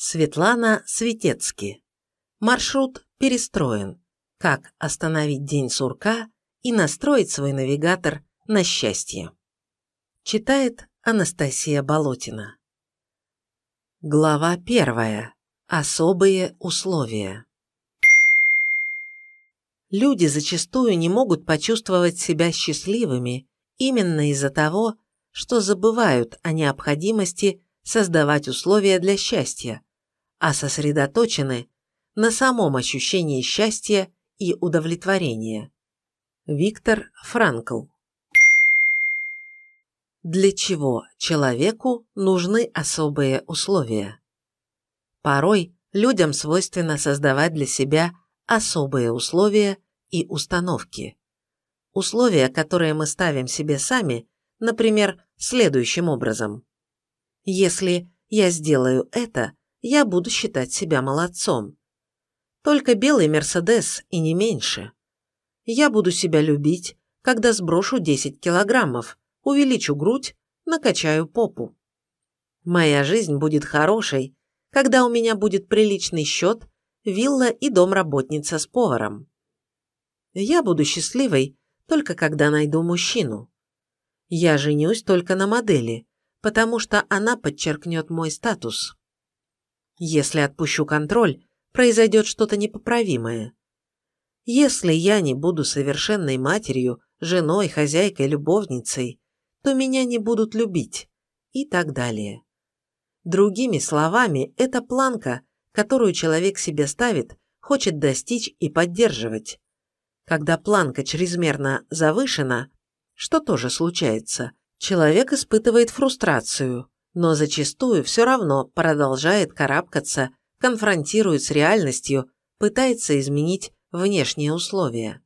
Светлана Светецки. Маршрут перестроен. Как остановить день сурка и настроить свой навигатор на счастье. Читает Анастасия Болотина. Глава первая. Особые условия. Люди зачастую не могут почувствовать себя счастливыми именно из-за того, что забывают о необходимости создавать условия для счастья – а сосредоточены на самом ощущении счастья и удовлетворения. Виктор Франкл Для чего человеку нужны особые условия? Порой людям свойственно создавать для себя особые условия и установки. Условия, которые мы ставим себе сами, например, следующим образом. Если я сделаю это, я буду считать себя молодцом. Только белый Мерседес и не меньше. Я буду себя любить, когда сброшу 10 килограммов, увеличу грудь, накачаю попу. Моя жизнь будет хорошей, когда у меня будет приличный счет, вилла и дом работница с поваром. Я буду счастливой, только когда найду мужчину. Я женюсь только на модели, потому что она подчеркнет мой статус. Если отпущу контроль, произойдет что-то непоправимое. Если я не буду совершенной матерью, женой, хозяйкой, любовницей, то меня не будут любить и так далее. Другими словами, это планка, которую человек себе ставит, хочет достичь и поддерживать. Когда планка чрезмерно завышена, что тоже случается, человек испытывает фрустрацию, но зачастую все равно продолжает карабкаться, конфронтирует с реальностью, пытается изменить внешние условия.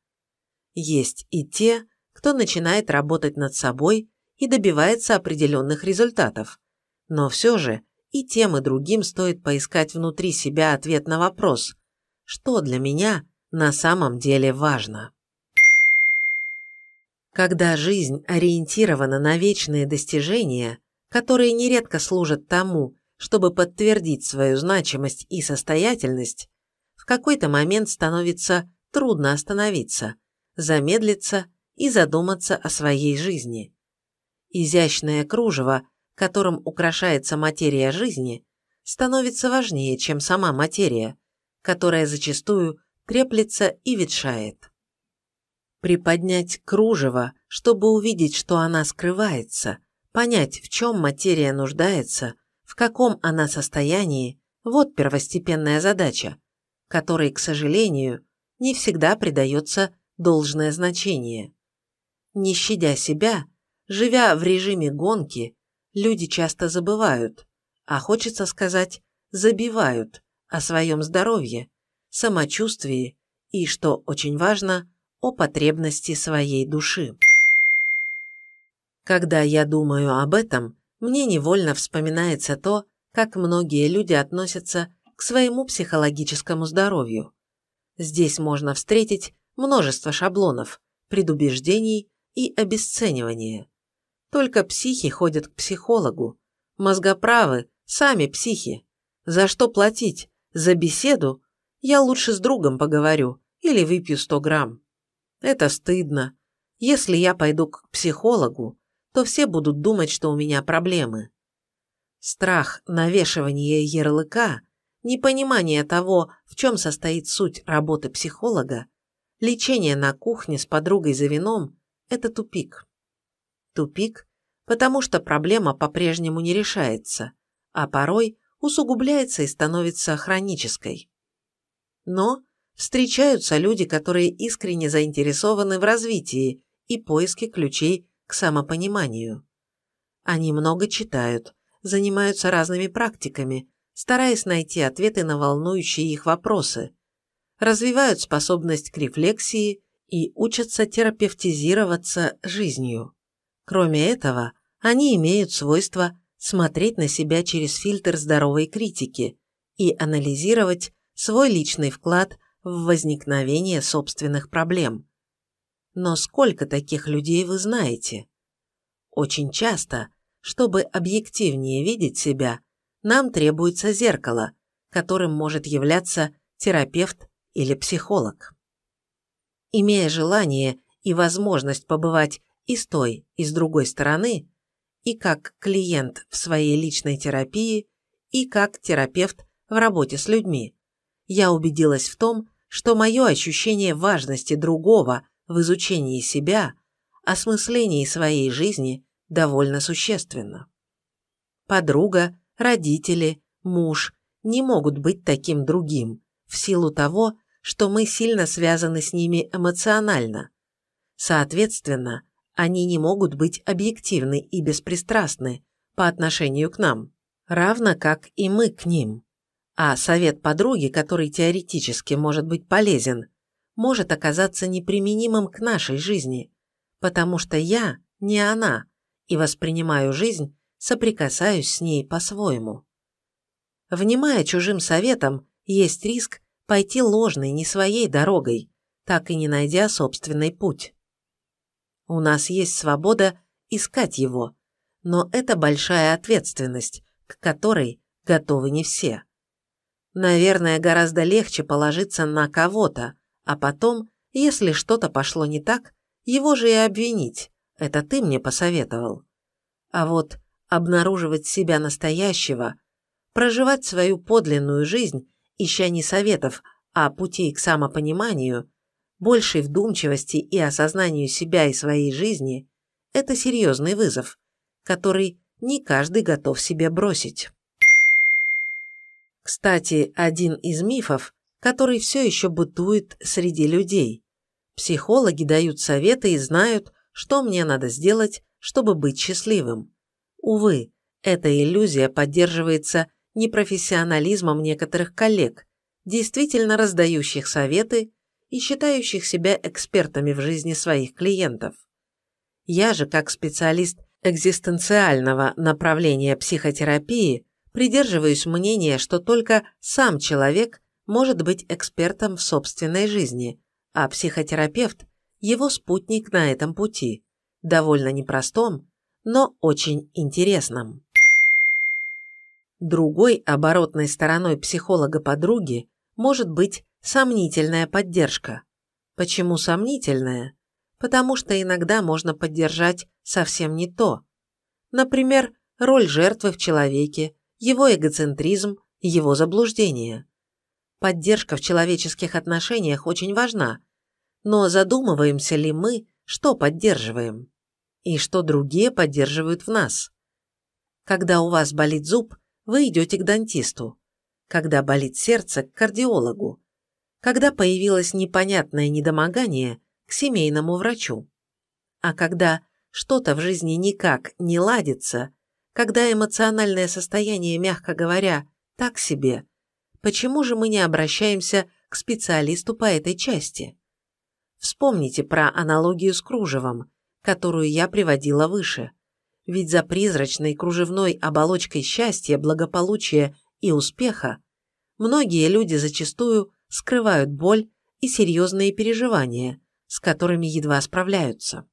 Есть и те, кто начинает работать над собой и добивается определенных результатов. Но все же и тем, и другим стоит поискать внутри себя ответ на вопрос, что для меня на самом деле важно. Когда жизнь ориентирована на вечные достижения, которые нередко служат тому, чтобы подтвердить свою значимость и состоятельность, в какой-то момент становится трудно остановиться, замедлиться и задуматься о своей жизни. Изящное кружево, которым украшается материя жизни, становится важнее, чем сама материя, которая зачастую треплется и ветшает. Приподнять кружево, чтобы увидеть, что она скрывается – Понять, в чем материя нуждается, в каком она состоянии, вот первостепенная задача, которой, к сожалению, не всегда придается должное значение. Не щадя себя, живя в режиме гонки, люди часто забывают, а хочется сказать, забивают о своем здоровье, самочувствии и, что очень важно, о потребности своей души. Когда я думаю об этом, мне невольно вспоминается то, как многие люди относятся к своему психологическому здоровью. Здесь можно встретить множество шаблонов, предубеждений и обесценивания. Только психи ходят к психологу. Мозгоправы сами психи. За что платить? За беседу? Я лучше с другом поговорю или выпью 100 грамм. Это стыдно. Если я пойду к психологу, то все будут думать, что у меня проблемы. Страх навешивания ярлыка, непонимание того, в чем состоит суть работы психолога, лечение на кухне с подругой за вином – это тупик. Тупик, потому что проблема по-прежнему не решается, а порой усугубляется и становится хронической. Но встречаются люди, которые искренне заинтересованы в развитии и поиске ключей к самопониманию. Они много читают, занимаются разными практиками, стараясь найти ответы на волнующие их вопросы, развивают способность к рефлексии и учатся терапевтизироваться жизнью. Кроме этого, они имеют свойство смотреть на себя через фильтр здоровой критики и анализировать свой личный вклад в возникновение собственных проблем. Но сколько таких людей вы знаете? Очень часто, чтобы объективнее видеть себя, нам требуется зеркало, которым может являться терапевт или психолог. Имея желание и возможность побывать и с той, и с другой стороны, и как клиент в своей личной терапии, и как терапевт в работе с людьми, я убедилась в том, что мое ощущение важности другого в изучении себя, осмыслении своей жизни довольно существенно. Подруга, родители, муж не могут быть таким другим в силу того, что мы сильно связаны с ними эмоционально. Соответственно, они не могут быть объективны и беспристрастны по отношению к нам, равно как и мы к ним. А совет подруги, который теоретически может быть полезен, может оказаться неприменимым к нашей жизни, потому что я не она и воспринимаю жизнь, соприкасаюсь с ней по-своему. Внимая чужим советам, есть риск пойти ложной, не своей дорогой, так и не найдя собственный путь. У нас есть свобода искать его, но это большая ответственность, к которой готовы не все. Наверное, гораздо легче положиться на кого-то, а потом, если что-то пошло не так, его же и обвинить. Это ты мне посоветовал. А вот обнаруживать себя настоящего, проживать свою подлинную жизнь, ища не советов, а путей к самопониманию, большей вдумчивости и осознанию себя и своей жизни – это серьезный вызов, который не каждый готов себе бросить. Кстати, один из мифов, который все еще бытует среди людей. Психологи дают советы и знают, что мне надо сделать, чтобы быть счастливым. Увы, эта иллюзия поддерживается непрофессионализмом некоторых коллег, действительно раздающих советы и считающих себя экспертами в жизни своих клиентов. Я же, как специалист экзистенциального направления психотерапии, придерживаюсь мнения, что только сам человек может быть экспертом в собственной жизни, а психотерапевт – его спутник на этом пути, довольно непростом, но очень интересном. Другой оборотной стороной психолога-подруги может быть сомнительная поддержка. Почему сомнительная? Потому что иногда можно поддержать совсем не то. Например, роль жертвы в человеке, его эгоцентризм, его заблуждение – Поддержка в человеческих отношениях очень важна, но задумываемся ли мы, что поддерживаем? И что другие поддерживают в нас? Когда у вас болит зуб, вы идете к дантисту. Когда болит сердце, к кардиологу. Когда появилось непонятное недомогание, к семейному врачу. А когда что-то в жизни никак не ладится, когда эмоциональное состояние, мягко говоря, так себе, почему же мы не обращаемся к специалисту по этой части? Вспомните про аналогию с кружевом, которую я приводила выше. Ведь за призрачной кружевной оболочкой счастья, благополучия и успеха многие люди зачастую скрывают боль и серьезные переживания, с которыми едва справляются.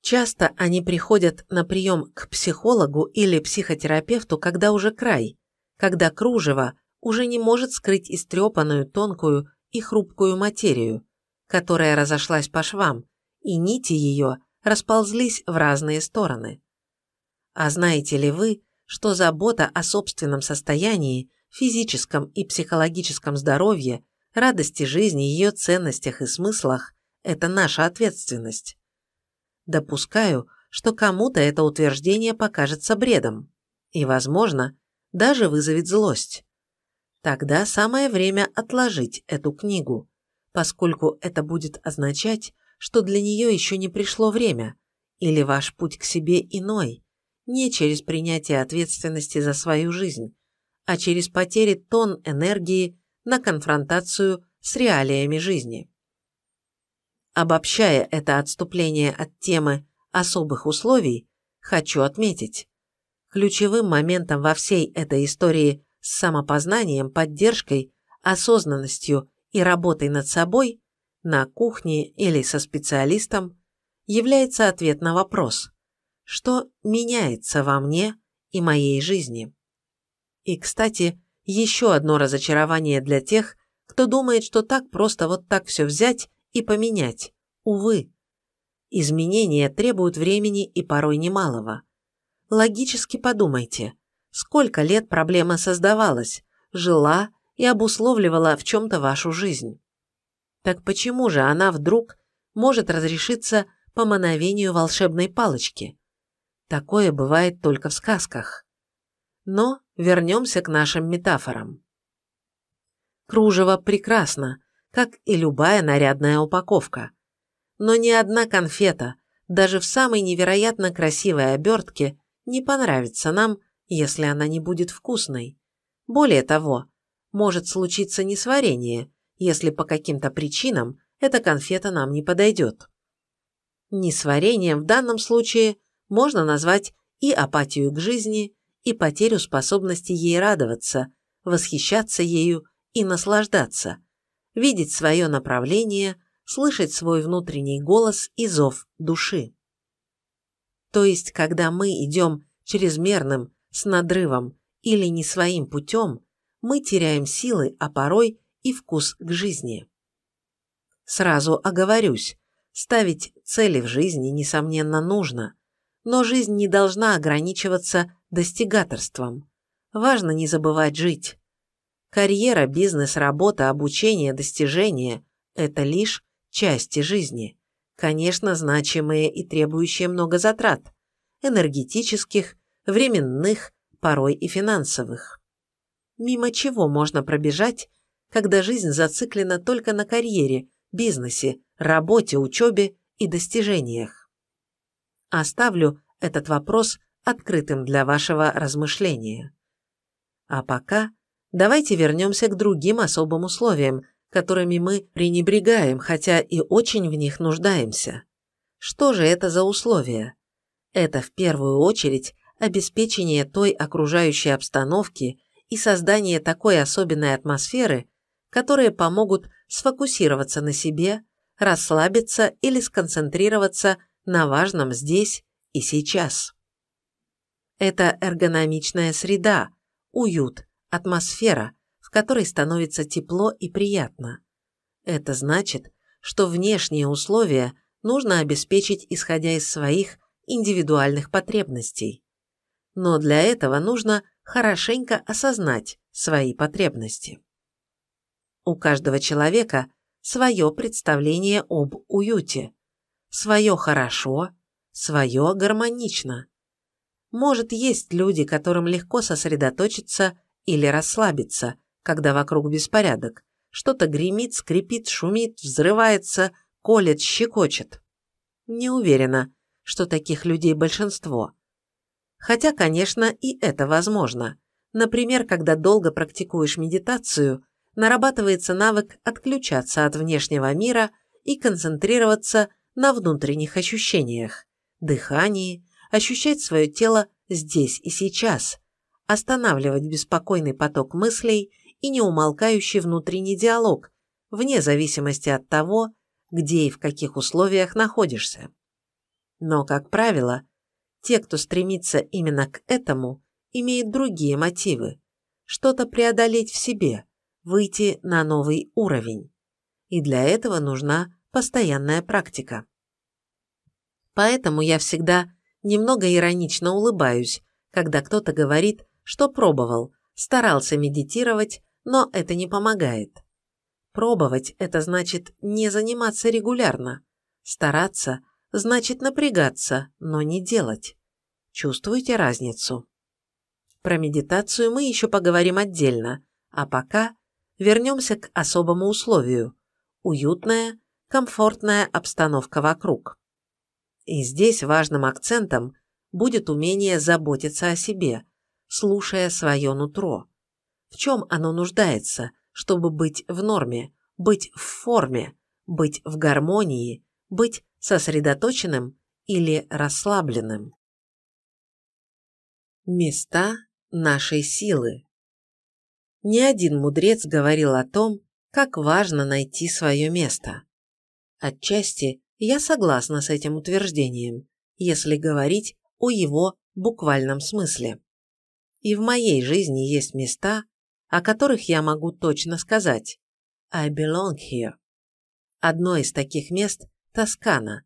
Часто они приходят на прием к психологу или психотерапевту, когда уже край, когда кружево уже не может скрыть истрепанную, тонкую и хрупкую материю, которая разошлась по швам, и нити ее расползлись в разные стороны. А знаете ли вы, что забота о собственном состоянии, физическом и психологическом здоровье, радости жизни, ее ценностях и смыслах – это наша ответственность? Допускаю, что кому-то это утверждение покажется бредом и, возможно, даже вызовет злость. Тогда самое время отложить эту книгу, поскольку это будет означать, что для нее еще не пришло время, или ваш путь к себе иной, не через принятие ответственности за свою жизнь, а через потери тон энергии на конфронтацию с реалиями жизни. Обобщая это отступление от темы особых условий, хочу отметить, ключевым моментом во всей этой истории с самопознанием, поддержкой, осознанностью и работой над собой на кухне или со специалистом является ответ на вопрос, что меняется во мне и моей жизни. И, кстати, еще одно разочарование для тех, кто думает, что так просто вот так все взять и поменять. Увы. Изменения требуют времени и порой немалого. Логически подумайте – Сколько лет проблема создавалась, жила и обусловливала в чем-то вашу жизнь. Так почему же она вдруг может разрешиться по мановению волшебной палочки? Такое бывает только в сказках. Но вернемся к нашим метафорам. Кружево прекрасно, как и любая нарядная упаковка. Но ни одна конфета, даже в самой невероятно красивой обертке, не понравится нам – если она не будет вкусной. Более того, может случиться несварение, если по каким-то причинам эта конфета нам не подойдет. Несварением в данном случае можно назвать и апатию к жизни, и потерю способности ей радоваться, восхищаться ею и наслаждаться, видеть свое направление, слышать свой внутренний голос и зов души. То есть, когда мы идем чрезмерным с надрывом или не своим путем, мы теряем силы, а порой и вкус к жизни. Сразу оговорюсь, ставить цели в жизни, несомненно, нужно, но жизнь не должна ограничиваться достигаторством. Важно не забывать жить. Карьера, бизнес, работа, обучение, достижения – это лишь части жизни, конечно, значимые и требующие много затрат – энергетических, временных, порой и финансовых. Мимо чего можно пробежать, когда жизнь зациклена только на карьере, бизнесе, работе, учебе и достижениях? Оставлю этот вопрос открытым для вашего размышления. А пока давайте вернемся к другим особым условиям, которыми мы пренебрегаем, хотя и очень в них нуждаемся. Что же это за условия? Это в первую очередь обеспечение той окружающей обстановки и создание такой особенной атмосферы, которые помогут сфокусироваться на себе, расслабиться или сконцентрироваться на важном здесь и сейчас. Это эргономичная среда, уют, атмосфера, в которой становится тепло и приятно. Это значит, что внешние условия нужно обеспечить исходя из своих индивидуальных потребностей но для этого нужно хорошенько осознать свои потребности. У каждого человека свое представление об уюте, свое хорошо, свое гармонично. Может, есть люди, которым легко сосредоточиться или расслабиться, когда вокруг беспорядок, что-то гремит, скрипит, шумит, взрывается, колет, щекочет. Не уверена, что таких людей большинство – Хотя, конечно, и это возможно. Например, когда долго практикуешь медитацию, нарабатывается навык отключаться от внешнего мира и концентрироваться на внутренних ощущениях, дыхании, ощущать свое тело здесь и сейчас, останавливать беспокойный поток мыслей и неумолкающий внутренний диалог, вне зависимости от того, где и в каких условиях находишься. Но, как правило, те, кто стремится именно к этому, имеют другие мотивы. Что-то преодолеть в себе, выйти на новый уровень. И для этого нужна постоянная практика. Поэтому я всегда немного иронично улыбаюсь, когда кто-то говорит, что пробовал, старался медитировать, но это не помогает. Пробовать – это значит не заниматься регулярно. Стараться значит напрягаться, но не делать. Чувствуете разницу? Про медитацию мы еще поговорим отдельно, а пока вернемся к особому условию – уютная, комфортная обстановка вокруг. И здесь важным акцентом будет умение заботиться о себе, слушая свое нутро. В чем оно нуждается, чтобы быть в норме, быть в форме, быть в гармонии, быть сосредоточенным или расслабленным. Места нашей силы. Ни один мудрец говорил о том, как важно найти свое место. Отчасти я согласна с этим утверждением, если говорить о его буквальном смысле. И в моей жизни есть места, о которых я могу точно сказать «I belong here». Одно из таких мест Тоскана,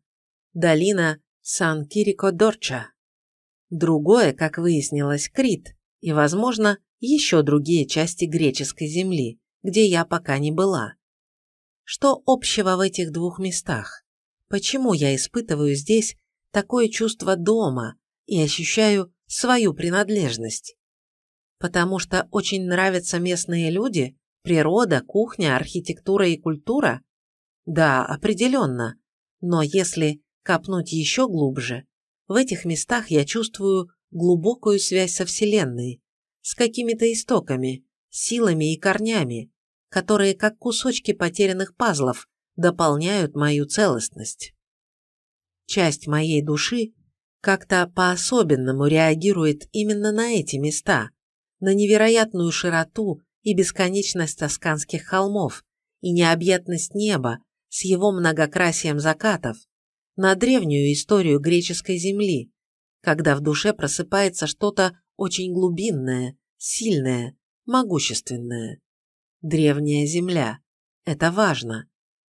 долина Сан-Кирико-Дорча. Другое, как выяснилось, Крит и, возможно, еще другие части греческой земли, где я пока не была. Что общего в этих двух местах? Почему я испытываю здесь такое чувство дома и ощущаю свою принадлежность? Потому что очень нравятся местные люди, природа, кухня, архитектура и культура? Да, определенно, но если копнуть еще глубже, в этих местах я чувствую глубокую связь со Вселенной, с какими-то истоками, силами и корнями, которые, как кусочки потерянных пазлов, дополняют мою целостность. Часть моей души как-то по-особенному реагирует именно на эти места, на невероятную широту и бесконечность тосканских холмов и необъятность неба, с его многокрасием закатов, на древнюю историю греческой земли, когда в душе просыпается что-то очень глубинное, сильное, могущественное. Древняя земля. Это важно.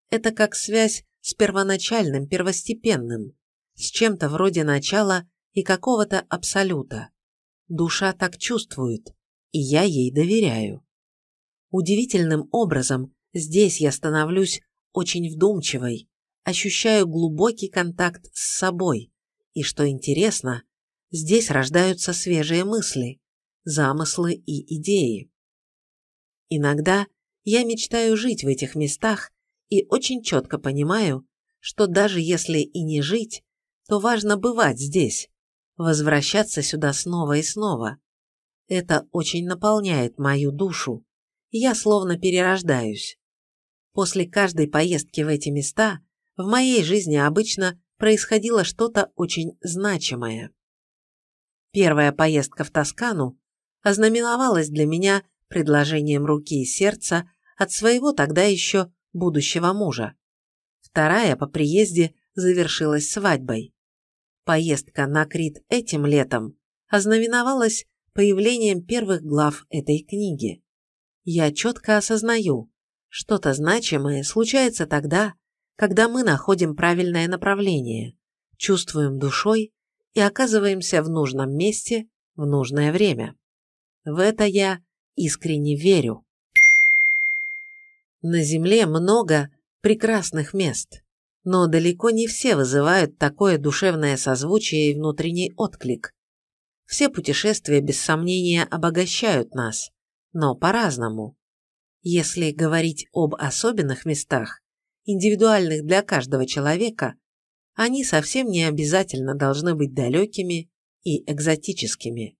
Это как связь с первоначальным, первостепенным, с чем-то вроде начала и какого-то абсолюта. Душа так чувствует, и я ей доверяю. Удивительным образом здесь я становлюсь очень вдумчивой, ощущаю глубокий контакт с собой, и, что интересно, здесь рождаются свежие мысли, замыслы и идеи. Иногда я мечтаю жить в этих местах и очень четко понимаю, что даже если и не жить, то важно бывать здесь, возвращаться сюда снова и снова. Это очень наполняет мою душу. Я словно перерождаюсь. После каждой поездки в эти места в моей жизни обычно происходило что-то очень значимое. Первая поездка в Тоскану ознаменовалась для меня предложением руки и сердца от своего тогда еще будущего мужа. Вторая по приезде завершилась свадьбой. Поездка на Крит этим летом ознаменовалась появлением первых глав этой книги. Я четко осознаю, что-то значимое случается тогда, когда мы находим правильное направление, чувствуем душой и оказываемся в нужном месте в нужное время. В это я искренне верю. На Земле много прекрасных мест, но далеко не все вызывают такое душевное созвучие и внутренний отклик. Все путешествия, без сомнения, обогащают нас, но по-разному. Если говорить об особенных местах, индивидуальных для каждого человека, они совсем не обязательно должны быть далекими и экзотическими.